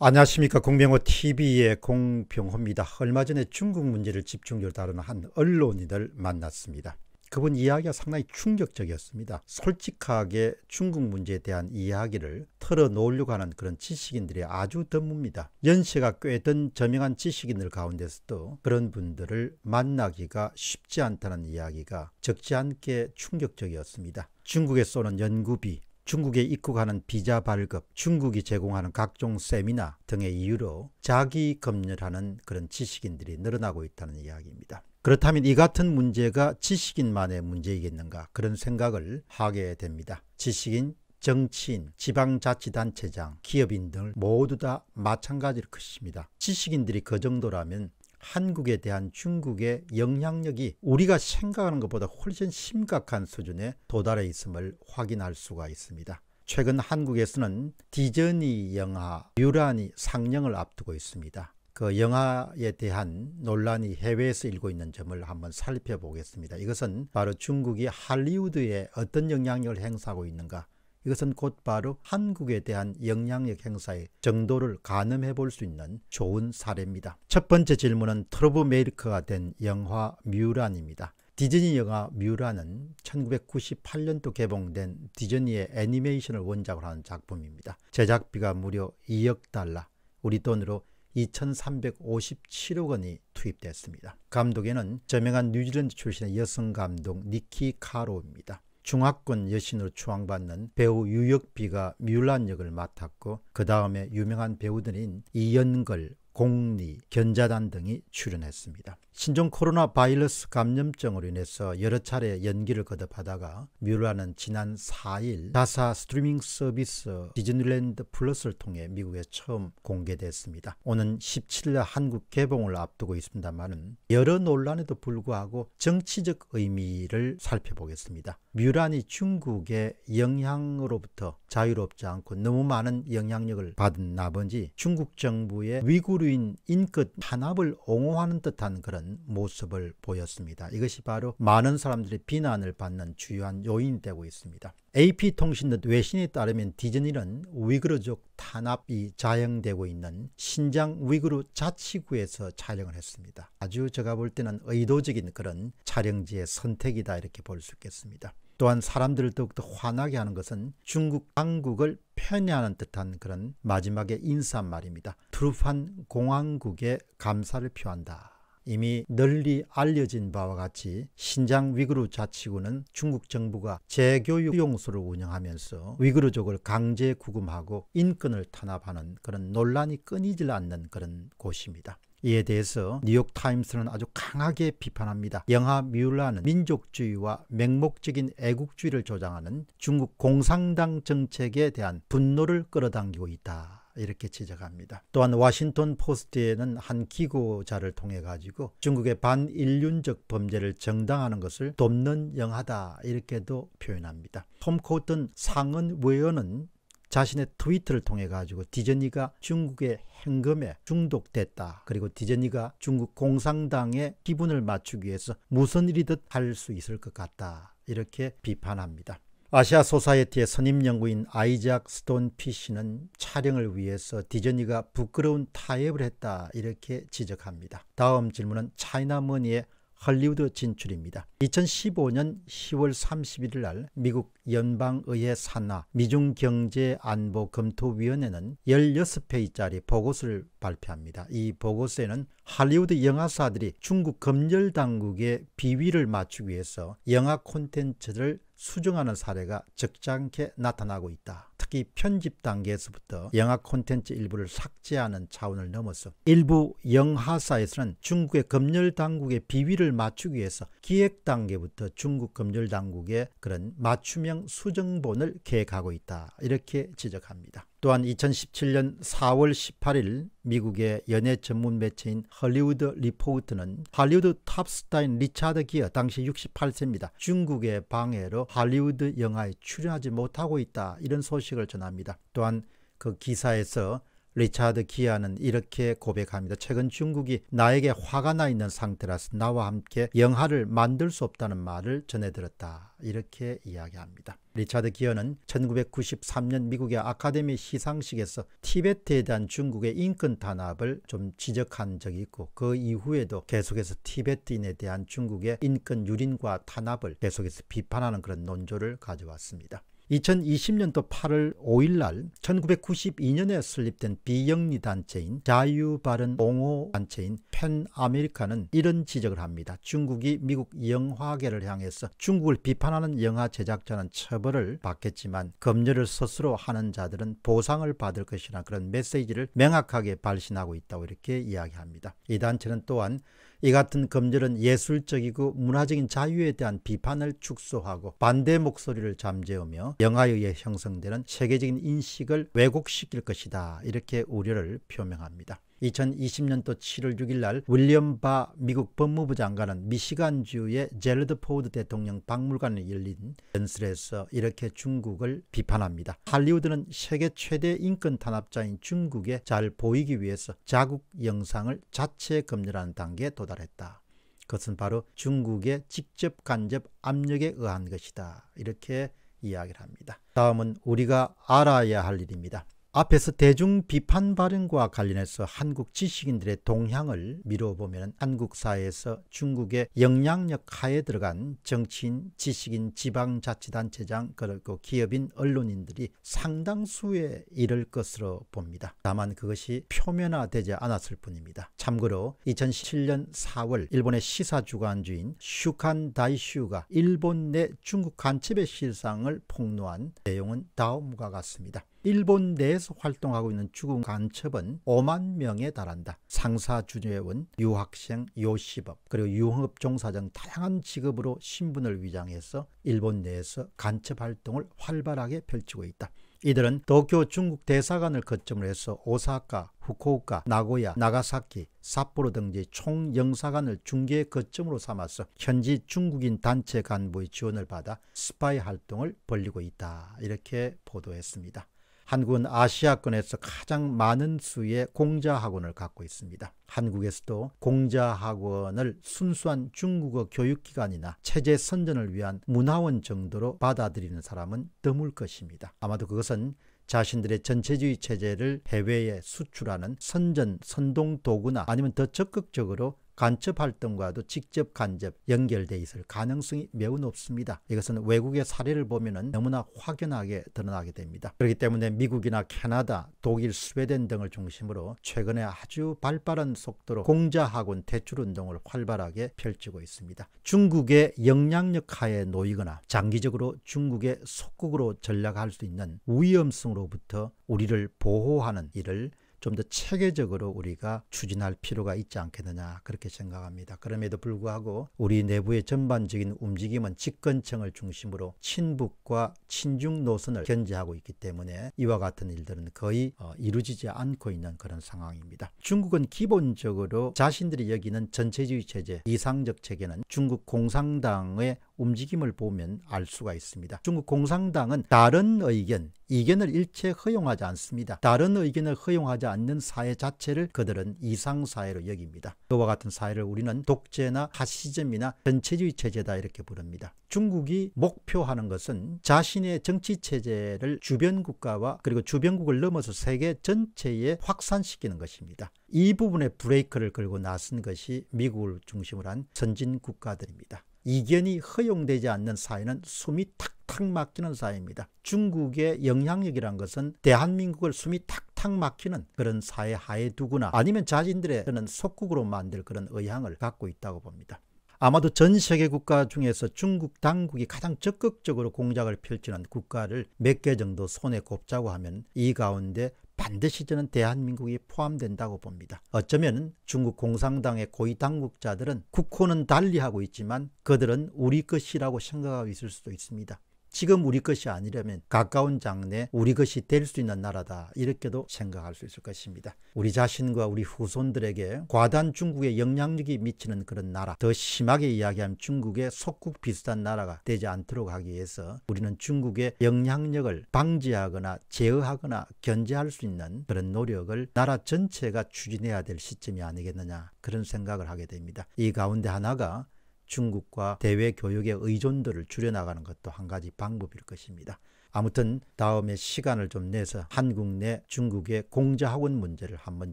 안녕하십니까 공병호 TV의 공병호입니다. 얼마 전에 중국 문제를 집중적으로 다루는 한 언론인을 만났습니다. 그분 이야기가 상당히 충격적이었습니다. 솔직하게 중국 문제에 대한 이야기를 털어놓으려고 하는 그런 지식인들이 아주 드뭅니다. 연세가 꽤 든 저명한 지식인들 가운데서도 그런 분들을 만나기가 쉽지 않다는 이야기가 적지 않게 충격적이었습니다. 중국에서 오는 연구비, 중국에 입국하는 비자 발급, 중국이 제공하는 각종 세미나 등의 이유로 자기 검열하는 그런 지식인들이 늘어나고 있다는 이야기입니다. 그렇다면 이 같은 문제가 지식인만의 문제이겠는가 그런 생각을 하게 됩니다. 지식인, 정치인, 지방자치단체장, 기업인 등 모두 다 마찬가지일 것입니다. 지식인들이 그 정도라면 한국에 대한 중국의 영향력이 우리가 생각하는 것보다 훨씬 심각한 수준에 도달해 있음을 확인할 수가 있습니다. 최근 한국에서는 디즈니 영화 유란이 상영을 앞두고 있습니다. 그 영화에 대한 논란이 해외에서 일고 있는 점을 한번 살펴보겠습니다. 이것은 바로 중국이 할리우드에 어떤 영향력을 행사하고 있는가 이것은 곧바로 한국에 대한 영향력 행사의 정도를 가늠해 볼 수 있는 좋은 사례입니다. 첫 번째 질문은 트러브 메이커가 된 영화 뮤란입니다. 디즈니 영화 뮤라는 1998년도 개봉된 디즈니의 애니메이션을 원작으로 하 작품입니다. 제작비가 무려 2억 달러, 우리 돈으로 2,357억 원이 투입됐습니다. 감독에는 저명한 뉴질랜드 출신의 여성 감독 니키 카로입니다. 중화권 여신으로 추앙받는 배우 유역비가 뮬란 역을 맡았고 그 다음에 유명한 배우들인 이연걸, 공리, 견자단 등이 출연했습니다. 신종 코로나 바이러스 감염증으로 인해서 여러 차례 연기를 거듭하다가 뮬라는 지난 4일 다사 스트리밍 서비스 디즈니랜드 플러스를 통해 미국에 처음 공개됐습니다. 오는 17일 한국 개봉을 앞두고 있습니다만은 여러 논란에도 불구하고 정치적 의미를 살펴보겠습니다. 뮤란이 중국의 영향으로부터 자유롭지 않고 너무 많은 영향력을 받은 나머지 중국 정부의 위구르인 인권 탄압을 옹호하는 듯한 그런 모습을 보였습니다. 이것이 바로 많은 사람들이 비난을 받는 주요한 요인이 되고 있습니다. AP통신 및 외신에 따르면 디즈니는 위그르족 탄압이 자행되고 있는 신장 위그르 자치구에서 촬영을 했습니다. 아주 제가 볼 때는 의도적인 그런 촬영지의 선택이다 이렇게 볼 수 있겠습니다. 또한 사람들을 더욱더 화나게 하는 것은 중국 당국을 편애하는 듯한 그런 마지막의 인사말입니다. 트루판 공항국에 감사를 표한다. 이미 널리 알려진 바와 같이 신장 위그루 자치구는 중국 정부가 재교육 용소를 운영하면서 위그루족을 강제 구금하고 인권을 탄압하는 그런 논란이 끊이질 않는 그런 곳입니다. 이에 대해서 뉴욕타임스는 아주 강하게 비판합니다. 영하 미울라는 민족주의와 맹목적인 애국주의를 조장하는 중국 공산당 정책에 대한 분노를 끌어당기고 있다. 이렇게 지적합니다. 또한 워싱턴 포스트에는 한 기고자를 통해 가지고 중국의 반인륜적 범죄를 정당하는 것을 돕는 영화다 이렇게도 표현합니다. 톰 코튼 상은 외연은 자신의 트위터를 통해 가지고 디즈니가 중국의 행금에 중독됐다. 그리고 디즈니가 중국 공산당의 기분을 맞추기 위해서 무슨 일이든 할 수 있을 것 같다. 이렇게 비판합니다. 아시아 소사이어티의 선임 연구인 아이작 스톤 피씨는 촬영을 위해서 디즈니가 부끄러운 타협을 했다 이렇게 지적합니다. 다음 질문은 차이나머니의 할리우드 진출입니다. 2015년 10월 31일 날 미국 연방의회 산하 미중경제안보검토위원회는 16페이지짜리 보고서를 발표합니다. 이 보고서에는 할리우드 영화사들이 중국 검열당국의 비위를 맞추기 위해서 영화 콘텐츠를 수정하는 사례가 적지 게 나타나고 있다. 특히 편집 단계에서부터 영화 콘텐츠 일부를 삭제하는 차원을 넘어서 일부 영화사에서는 중국의 검열 당국의 비위를 맞추기 위해서 기획 단계부터 중국 검열 당국의 그런 맞춤형 수정본을 계획하고 있다. 이렇게 지적합니다. 또한 2017년 4월 18일 미국의 연예 전문 매체인 헐리우드 리포트는 할리우드 탑스타인 리차드 기어 당시 68세입니다. 중국의 방해로 할리우드 영화에 출연하지 못하고 있다 이런 소식을 전합니다. 또한 그 기사에서 리차드 기아는 이렇게 고백합니다. 최근 중국이 나에게 화가 나 있는 상태라서 나와 함께 영화를 만들 수 없다는 말을 전해들었다. 이렇게 이야기합니다. 리차드 기어는 1993년 미국의 아카데미 시상식에서 티베트에 대한 중국의 인권 탄압을 좀 지적한 적이 있고 그 이후에도 계속해서 티베트인에 대한 중국의 인권 유린과 탄압을 계속해서 비판하는 그런 논조를 가져왔습니다. 2020년도 8월 5일날 1992년에 설립된 비영리 단체인 자유발언 옹호 단체인 팬 아메리카는 이런 지적을 합니다. 중국이 미국 영화계를 향해서 중국을 비판하는 영화 제작자는 처벌을 받겠지만 검열을 스스로 하는 자들은 보상을 받을 것이나 그런 메시지를 명확하게 발신하고 있다고 이렇게 이야기합니다. 이 단체는 또한 이 같은 검열은 예술적이고 문화적인 자유에 대한 비판을 축소하고 반대 목소리를 잠재우며 영화에 의해 형성되는 세계적인 인식을 왜곡시킬 것이다 이렇게 우려를 표명합니다. 2020년도 7월 6일 날 윌리엄 바 미국 법무부 장관은 미시간주의 제르드 포드 대통령 박물관에 열린 연설에서 이렇게 중국을 비판합니다. 할리우드는 세계 최대 인권 탄압자인 중국에 잘 보이기 위해서 자국 영상을 자체 검열하는 단계에 도달했다. 그것은 바로 중국의 직접 간접 압력에 의한 것이다. 이렇게 이야기를 합니다. 다음은 우리가 알아야 할 일입니다. 앞에서 대중 비판 발언과 관련해서 한국 지식인들의 동향을 미뤄보면 한국 사회에서 중국의 영향력 하에 들어간 정치인, 지식인, 지방자치단체장, 그리고 기업인, 언론인들이 상당수에 이를 것으로 봅니다. 다만 그것이 표면화되지 않았을 뿐입니다. 참고로 2007년 4월 일본의 시사주간주인 슈칸 다이슈가 일본 내 중국 간첩의 실상을 폭로한 내용은 다음과 같습니다. 일본 내에서 계속 활동하고 있는 죽음 간첩은 5만 명에 달한다. 상사 준예원, 유학생 요시법, 그리고 유흥업 종사장 다양한 직업으로 신분을 위장해서 일본 내에서 간첩 활동을 활발하게 펼치고 있다. 이들은 도쿄 중국 대사관을 거점으로 해서 오사카, 후쿠오카, 나고야, 나가사키, 삿포로 등지 총 영사관을 중계 거점으로 삼아서 현지 중국인 단체 간부의 지원을 받아 스파이 활동을 벌리고 있다. 이렇게 보도했습니다. 한국은 아시아권에서 가장 많은 수의 공자학원을 갖고 있습니다. 한국에서도 공자학원을 순수한 중국어 교육기관이나 체제 선전을 위한 문화원 정도로 받아들이는 사람은 드물 것입니다. 아마도 그것은 자신들의 전체주의 체제를 해외에 수출하는 선전, 선동 도구나 아니면 더 적극적으로 간첩 활동과도 직접 간접 연결돼 있을 가능성이 매우 높습니다. 이것은 외국의 사례를 보면 너무나 확연하게 드러나게 됩니다. 그렇기 때문에 미국이나 캐나다, 독일, 스웨덴 등을 중심으로 최근에 아주 발빠른 속도로 공자학원 대출운동을 활발하게 펼치고 있습니다. 중국의 영향력 하에 놓이거나 장기적으로 중국의 속국으로 전략할 수 있는 위험성으로부터 우리를 보호하는 일을 좀더 체계적으로 우리가 추진할 필요가 있지 않겠느냐 그렇게 생각합니다. 그럼에도 불구하고 우리 내부의 전반적인 움직임은 집권층을 중심으로 친북과 친중 노선을 견제하고 있기 때문에 이와 같은 일들은 거의 어, 이루어지지 않고 있는 그런 상황입니다. 중국은 기본적으로 자신들이 여기는 전체주의 체제, 이상적 체계는 중국 공산당의 움직임을 보면 알 수가 있습니다. 중국 공산당은 다른 의견, 이견을 일체 허용하지 않습니다. 다른 의견을 허용하지 않는 사회 자체를 그들은 이상사회로 여깁니다. 그와 같은 사회를 우리는 독재나 파시즘이나 전체주의 체제다 이렇게 부릅니다. 중국이 목표하는 것은 자신의 정치체제를 주변국가와 그리고 주변국을 넘어서 세계 전체에 확산시키는 것입니다. 이 부분에 브레이크를 걸고 나선 것이 미국을 중심으로 한 선진국가들입니다. 이견이 허용되지 않는 사회는 숨이 탁탁 막히는 사회입니다. 중국의 영향력이란 것은 대한민국을 숨이 탁탁 막히는 그런 사회 하에 두거나 아니면 자신들의 속국으로 만들 그런 의향을 갖고 있다고 봅니다. 아마도 전 세계 국가 중에서 중국 당국이 가장 적극적으로 공작을 펼치는 국가를 몇 개 정도 손에 꼽자고 하면 이 가운데 반드시 저는 대한민국이 포함된다고 봅니다. 어쩌면 중국 공산당의 고위 당국자들은 국호는 달리하고 있지만 그들은 우리 것이라고 생각하고 있을 수도 있습니다. 지금 우리 것이 아니라면 가까운 장래 우리 것이 될 수 있는 나라다 이렇게도 생각할 수 있을 것입니다. 우리 자신과 우리 후손들에게 과단 중국의 영향력이 미치는 그런 나라 더 심하게 이야기하면 중국의 속국 비슷한 나라가 되지 않도록 하기 위해서 우리는 중국의 영향력을 방지하거나 제어하거나 견제할 수 있는 그런 노력을 나라 전체가 추진해야 될 시점이 아니겠느냐 그런 생각을 하게 됩니다. 이 가운데 하나가 중국과 대외 교육의 의존도를 줄여나가는 것도 한 가지 방법일 것입니다. 아무튼 다음에 시간을 좀 내서 한국 내 중국의 공자학원 문제를 한 번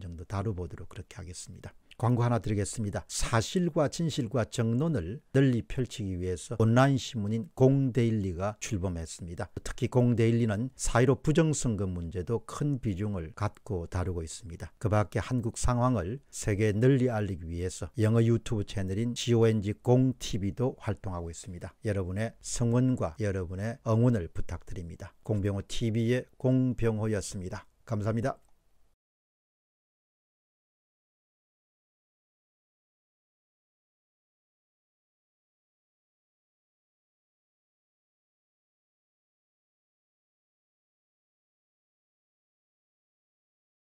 정도 다뤄보도록 그렇게 하겠습니다. 광고 하나 드리겠습니다. 사실과 진실과 정론을 널리 펼치기 위해서 온라인 신문인 공데일리가 출범했습니다. 특히 공데일리는 사이로 부정선거 문제도 큰 비중을 갖고 다루고 있습니다. 그 밖에 한국 상황을 세계에 널리 알리기 위해서 영어 유튜브 채널인 GONG 공TV도 활동하고 있습니다. 여러분의 성원과 여러분의 응원을 부탁드립니다. 공병호 TV의 공병호였습니다. 감사합니다.